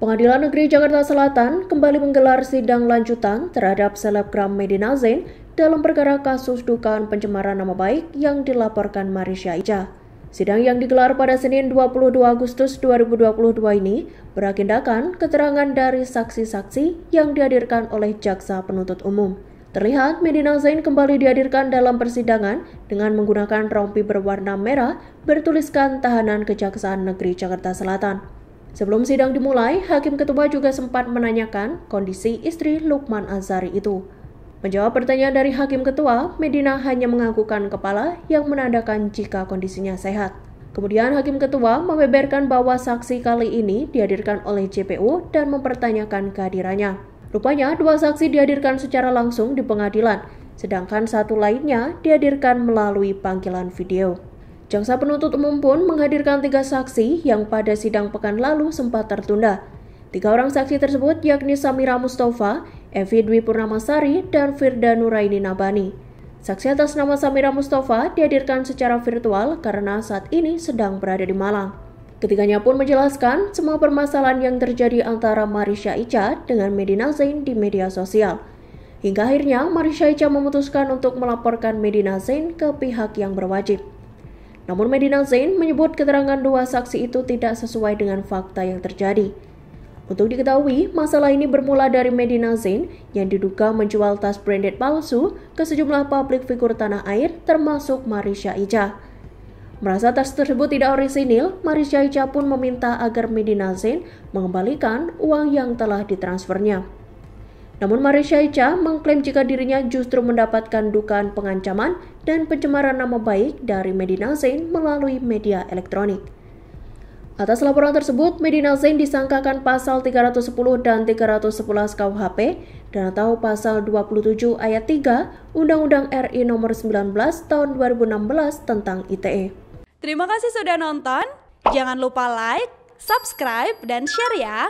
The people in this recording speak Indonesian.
Pengadilan Negeri Jakarta Selatan kembali menggelar sidang lanjutan terhadap selebgram Medina Zain dalam perkara kasus dugaan pencemaran nama baik yang dilaporkan Marisha Ica. Sidang yang digelar pada Senin 22 Agustus 2022 ini beragendakan keterangan dari saksi-saksi yang dihadirkan oleh jaksa penuntut umum. Terlihat Medina Zain kembali dihadirkan dalam persidangan dengan menggunakan rompi berwarna merah bertuliskan tahanan Kejaksaan Negeri Jakarta Selatan. Sebelum sidang dimulai, Hakim Ketua juga sempat menanyakan kondisi istri Lukman Azari itu. Menjawab pertanyaan dari Hakim Ketua, Medina hanya menganggukkan kepala yang menandakan jika kondisinya sehat. Kemudian Hakim Ketua membeberkan bahwa saksi kali ini dihadirkan oleh JPU dan mempertanyakan kehadirannya. Rupanya dua saksi dihadirkan secara langsung di pengadilan, sedangkan satu lainnya dihadirkan melalui panggilan video. Jaksa penuntut umum pun menghadirkan tiga saksi yang pada sidang pekan lalu sempat tertunda. Tiga orang saksi tersebut yakni Samira Mustafa, Evi Dwi Purnamasari, dan Firda Nuraini Nabani. Saksi atas nama Samira Mustafa dihadirkan secara virtual karena saat ini sedang berada di Malang. Ketiganya pun menjelaskan semua permasalahan yang terjadi antara Marisha Ica dengan Medina Zain di media sosial. Hingga akhirnya Marisha Ica memutuskan untuk melaporkan Medina Zain ke pihak yang berwajib. Namun Medina Zain menyebut keterangan dua saksi itu tidak sesuai dengan fakta yang terjadi. Untuk diketahui, masalah ini bermula dari Medina Zain yang diduga menjual tas branded palsu ke sejumlah pabrik figur tanah air termasuk Marisha Ica. Merasa tas tersebut tidak orisinil, Marisha Ica pun meminta agar Medina Zain mengembalikan uang yang telah ditransfernya. Namun Marisha Ica mengklaim jika dirinya justru mendapatkan dukaan pengancaman dan pencemaran nama baik dari Medina Zain melalui media elektronik. Atas laporan tersebut, Medina Zain disangkakan pasal 310 dan 311 KUHP dan atau pasal 27 ayat 3 Undang-Undang RI nomor 19 tahun 2016 tentang ITE. Terima kasih sudah nonton. Jangan lupa like, subscribe, dan share ya.